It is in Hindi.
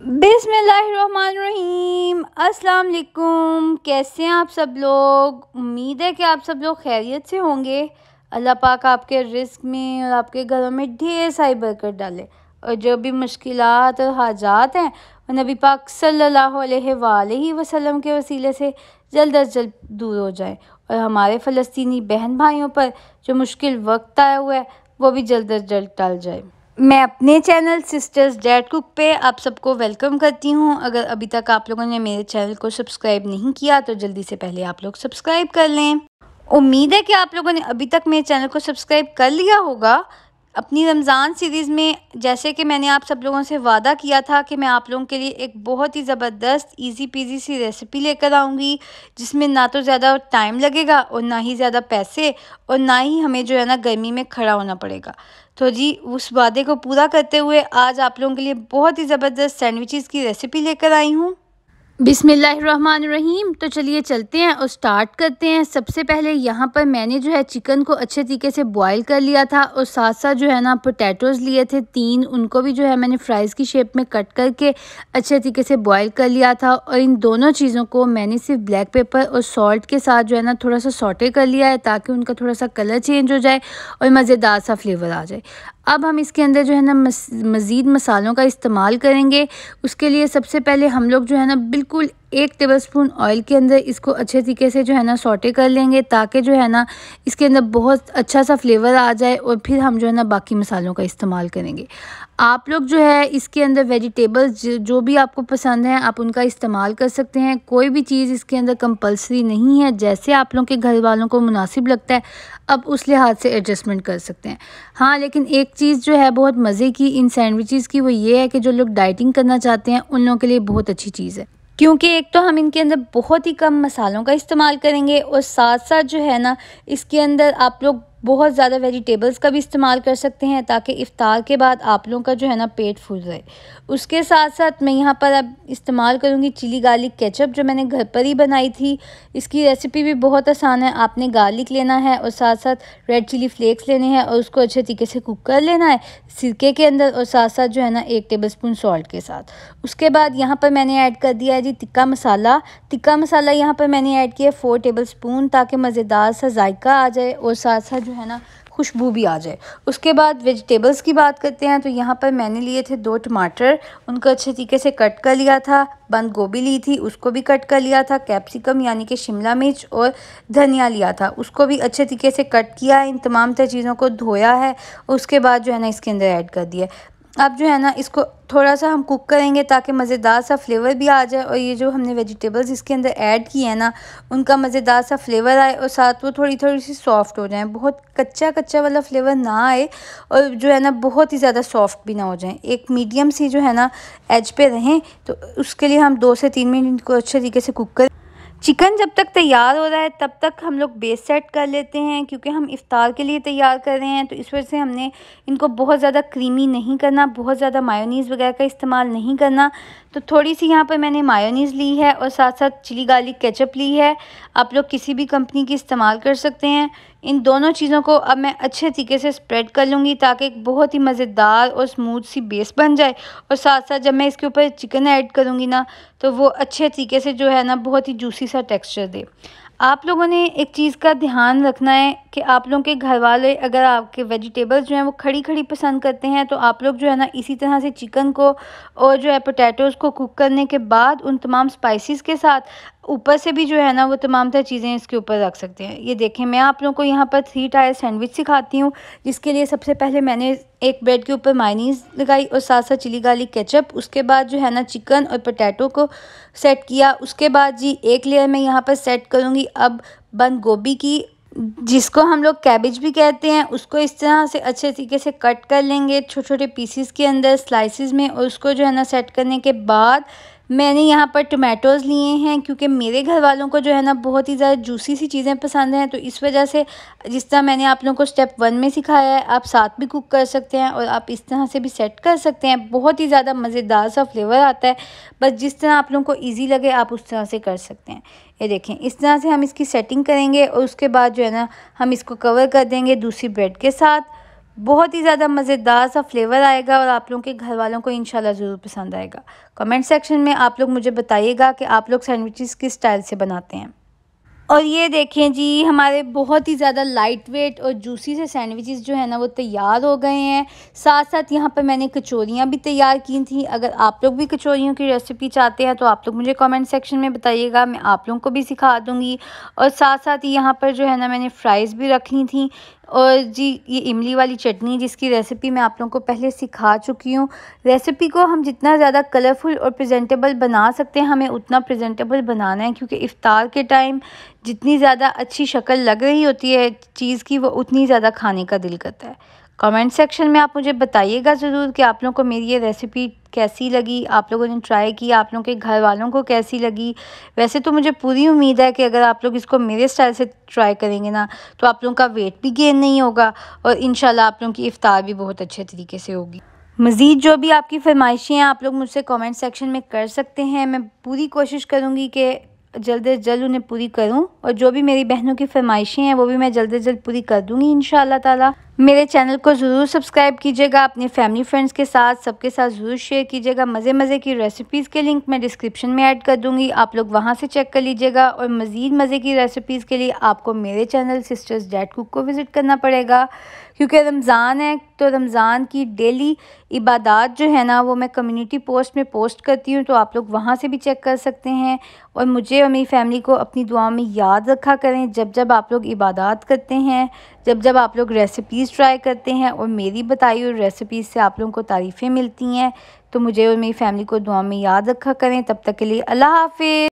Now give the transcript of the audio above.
बिसमीम असलकुम कैसे हैं आप सब लोग उम्मीद है कि आप सब लोग खैरियत से होंगे अल्लाह पाक आपके रिस्क में और आपके घरों में ढेर सारी बरकत डाले और जो भी मुश्किल और हाजात हैं वो नबी पाक सल्लल्लाहु अलैहि वसल्लम के वसीले से जल्द अज जल्द दूर हो जाए और हमारे फ़लस्तनी बहन भाइयों पर जो मुश्किल वक्त आया हुआ है वो भी जल्द अज जल्द टल जाए मैं अपने चैनल सिस्टर्स डैड कुक पे आप सबको वेलकम करती हूँ अगर अभी तक आप लोगों ने मेरे चैनल को सब्सक्राइब नहीं किया तो जल्दी से पहले आप लोग सब्सक्राइब कर लें उम्मीद है कि आप लोगों ने अभी तक मेरे चैनल को सब्सक्राइब कर लिया होगा अपनी रमज़ान सीरीज़ में जैसे कि मैंने आप सब लोगों से वादा किया था कि मैं आप लोगों के लिए एक बहुत ही ज़बरदस्त इजी पीजी सी रेसिपी लेकर आऊँगी जिसमें ना तो ज़्यादा टाइम लगेगा और ना ही ज़्यादा पैसे और ना ही हमें जो है ना गर्मी में खड़ा होना पड़ेगा तो जी उस वादे को पूरा करते हुए आज आप लोगों के लिए बहुत ही ज़बरदस्त सैंडविचेज़ की रेसिपी लेकर आई हूँ बिसमीम तो चलिए चलते हैं और स्टार्ट करते हैं सबसे पहले यहाँ पर मैंने जो है चिकन को अच्छे तरीके से बॉईल कर लिया था और साथ साथ जो है ना पोटैटोज़ लिए थे तीन उनको भी जो है मैंने फ्राइज़ की शेप में कट करके अच्छे तरीके से बॉईल कर लिया था और इन दोनों चीज़ों को मैंने सिर्फ ब्लैक पेपर और सॉल्ट के साथ जो है ना थोड़ा सा सॉटे कर लिया है ताकि उनका थोड़ा सा कलर चेंज हो जाए और मज़ेदार सा फ्लेवर आ जाए अब हम इसके अंदर जो है ना मस, मज़ीद मसालों का इस्तेमाल करेंगे उसके लिए सबसे पहले हम लोग जो है ना बिल्कुल एक टेबलस्पून ऑयल के अंदर इसको अच्छे तरीके से जो है ना सोटे कर लेंगे ताकि जो है ना इसके अंदर बहुत अच्छा सा फ्लेवर आ जाए और फिर हम जो है ना बाकी मसालों का इस्तेमाल करेंगे आप लोग जो है इसके अंदर वेजिटेबल्स जो भी आपको पसंद हैं आप उनका इस्तेमाल कर सकते हैं कोई भी चीज़ इसके अंदर कंपलसरी नहीं है जैसे आप लोग के घर वालों को मुनासिब लगता है अब उस लिहाज से एडजस्टमेंट कर सकते हैं हाँ लेकिन एक चीज़ जो है बहुत मज़े की इन सैंडविचेस की वो ये है कि जो लोग डाइटिंग करना चाहते हैं उन लोगों के लिए बहुत अच्छी चीज़ है क्योंकि एक तो हम इनके अंदर बहुत ही कम मसालों का इस्तेमाल करेंगे और साथ साथ जो है ना इसके अंदर आप लोग बहुत ज़्यादा वेजिटेबल्स का भी इस्तेमाल कर सकते हैं ताकि इफ़ार के बाद आप लोगों का जो है ना पेट फूल रहे उसके साथ साथ मैं यहाँ पर अब इस्तेमाल करूँगी चिली गार्लिक केचप जो मैंने घर पर ही बनाई थी इसकी रेसिपी भी बहुत आसान है आपने गार्लिक लेना है और साथ साथ रेड चिली फ्लेक्स लेने हैं और उसको अच्छे तरीके से कुक कर लेना है सिरके के अंदर और साथ साथ जो है ना एक टेबल स्पून सॉल्ट के साथ उसके बाद यहाँ पर मैंने ऐड कर दिया है जी टिक्का मसाला टिक्का मसाला यहाँ पर मैंने ऐड किया फोर टेबल स्पून ताकि मज़ेदार सा जायका आ जाए और साथ साथ जो है ना खुशबू भी आ जाए उसके बाद वेजिटेबल्स की बात करते हैं तो यहाँ पर मैंने लिए थे दो टमाटर उनको अच्छे तरीके से कट कर लिया था बंद गोभी ली थी उसको भी कट कर लिया था कैप्सिकम यानी कि शिमला मिर्च और धनिया लिया था उसको भी अच्छे तरीके से कट किया इन तमाम तरह चीज़ों को धोया है उसके बाद जो है ना इसके अंदर ऐड कर दिया अब जो है ना इसको थोड़ा सा हम कुक करेंगे ताकि मज़ेदार सा फ्लेवर भी आ जाए और ये जो हमने वेजिटेबल्स इसके अंदर ऐड किए हैं ना उनका मज़ेदार सा फ्लेवर आए और साथ वो थोड़ी थोड़ी सी सॉफ्ट हो जाए बहुत कच्चा कच्चा वाला फ्लेवर ना आए और जो है ना बहुत ही ज़्यादा सॉफ्ट भी ना हो जाए एक मीडियम सी जो है ना एज पे रहें तो उसके लिए हम दो से तीन मिनट को अच्छे तरीके से कुक करें चिकन जब तक तैयार हो रहा है तब तक हम लोग बेस सेट कर लेते हैं क्योंकि हम इफ़ार के लिए तैयार कर रहे हैं तो इस वजह से हमने इनको बहुत ज़्यादा क्रीमी नहीं करना बहुत ज़्यादा मायोनीज़ वगैरह का इस्तेमाल नहीं करना तो थोड़ी सी यहाँ पर मैंने मायोनीज़ ली है और साथ साथ चिली गार्लिक केचप ली है आप लोग किसी भी कंपनी की इस्तेमाल कर सकते हैं इन दोनों चीज़ों को अब मैं अच्छे तरीके से स्प्रेड कर लूँगी ताकि एक बहुत ही मज़ेदार और स्मूथ सी बेस बन जाए और साथ साथ जब मैं इसके ऊपर चिकन ऐड करूँगी ना तो वो अच्छे तरीके से जो है ना बहुत ही जूसी सा टेक्स्चर दे आप लोगों ने एक चीज़ का ध्यान रखना है कि आप लोगों के घर वाले अगर आपके वेजिटेबल्स जो हैं वो खड़ी खड़ी पसंद करते हैं तो आप लोग जो है ना इसी तरह से चिकन को और जो है पोटैटोज़ को कुक करने के बाद उन तमाम स्पाइसेस के साथ ऊपर से भी जो है ना वो तमाम तरह चीज़ें इसके ऊपर रख सकते हैं ये देखें मैं आप लोगों को यहाँ पर थ्री टायर सैंडविच सिखाती हूँ जिसके लिए सबसे पहले मैंने एक ब्रेड के ऊपर मायनीज लगाई और साथ साथ चिली गार्लिक केचप उसके बाद जो है ना चिकन और पटैटो को सेट किया उसके बाद जी एक लेयर मैं यहाँ पर सेट करूँगी अब बंद गोभी की जिसको हम लोग कैबेज भी कहते हैं उसको इस तरह से अच्छे तरीके से कट कर लेंगे छोटे छोटे पीसीस के अंदर स्लाइसिस में और उसको जो है ना सेट करने के बाद मैंने यहाँ पर टमेटोज़ लिए हैं क्योंकि मेरे घर वालों को जो है ना बहुत ही ज़्यादा जूसी सी चीज़ें पसंद हैं तो इस वजह से जिस तरह मैंने आप लोगों को स्टेप वन में सिखाया है आप साथ भी कुक कर सकते हैं और आप इस तरह से भी सेट कर सकते हैं बहुत ही ज़्यादा मज़ेदार सा फ्लेवर आता है बस जिस तरह आप लोगों को ईजी लगे आप उस तरह से कर सकते हैं ये देखें इस तरह से हम इसकी सेटिंग करेंगे और उसके बाद जो है ना हम इसको कवर कर देंगे दूसरी ब्रेड के साथ बहुत ही ज़्यादा मज़ेदार सा फ्लेवर आएगा और आप लोगों के घर वालों को इंशाल्लाह ज़रूर पसंद आएगा कमेंट सेक्शन में आप लोग मुझे बताइएगा कि आप लोग सैंडविचेस किस स्टाइल से बनाते हैं और ये देखें जी हमारे बहुत ही ज़्यादा लाइट वेट और जूसी से सैंडविचेस जो है ना वो तैयार हो गए हैं साथ साथ यहाँ पर मैंने कचौरियाँ भी तैयार की थी अगर आप लोग भी कचौरियों की रेसिपी चाहते हैं तो आप लोग मुझे कमेंट सेक्शन में बताइएगा मैं आप लोगों को भी सिखा दूँगी और साथ साथ यहाँ पर जो है ना मैंने फ्राइज़ भी रखी थी और जी ये इमली वाली चटनी जिसकी रेसिपी मैं आप लोगों को पहले सिखा चुकी हूँ रेसिपी को हम जितना ज़्यादा कलरफुल और प्रेजेंटेबल बना सकते हैं हमें उतना प्रेजेंटेबल बनाना है क्योंकि इफ़ार के टाइम जितनी ज़्यादा अच्छी शक्ल लग रही होती है चीज़ की वो उतनी ज़्यादा खाने का दिल करता है कमेंट सेक्शन में आप मुझे बताइएगा ज़रूर कि आप लोगों को मेरी ये रेसिपी कैसी लगी आप लोगों ने ट्राई की आप लोगों के घर वालों को कैसी लगी वैसे तो मुझे पूरी उम्मीद है कि अगर आप लोग इसको मेरे स्टाइल से ट्राई करेंगे ना तो आप लोगों का वेट भी गेन नहीं होगा और इन आप लोगों की इफ़ार भी बहुत अच्छे तरीके से होगी मज़ीद जो भी आपकी फरमाइशें हैं आप लोग मुझसे कमेंट सेक्शन में कर सकते हैं मैं पूरी कोशिश करूँगी कि जल्द अज जल्द उन्हें पूरी करूँ और जो भी मेरी बहनों की फरमाइशें हैं वो भी मैं जल्द अज जल्द पूरी कर दूँगी इन ताला मेरे चैनल को ज़रूर सब्सक्राइब कीजिएगा अपने फैमिली फ्रेंड्स के साथ सबके साथ ज़रूर शेयर कीजिएगा मज़े मज़े की रेसिपीज़ के लिंक मैं डिस्क्रिप्शन में ऐड कर दूँगी आप लोग वहाँ से चेक कर लीजिएगा और मज़ीद मज़े की रेसिपीज़ के लिए आपको मेरे चैनल सिस्टर्स डैड कुक को विज़िट करना पड़ेगा क्योंकि रमज़ान है तो रमज़ान की डेली इबादत जो है ना वो मैं कम्युनिटी पोस्ट में पोस्ट करती हूँ तो आप लोग वहाँ से भी चेक कर सकते हैं और मुझे और मेरी फैमिली को अपनी दुआ में याद रखा करें जब जब आप लोग इबादत करते हैं जब जब आप लोग रेसिपीज़ ट्राई करते हैं और मेरी बताई हुई रेसिपीज़ से आप लोगों को तारीफ़ें मिलती हैं तो मुझे और मेरी फैमिली को दुआ में याद रखा करें तब तक के लिए अल्लाह हाफ़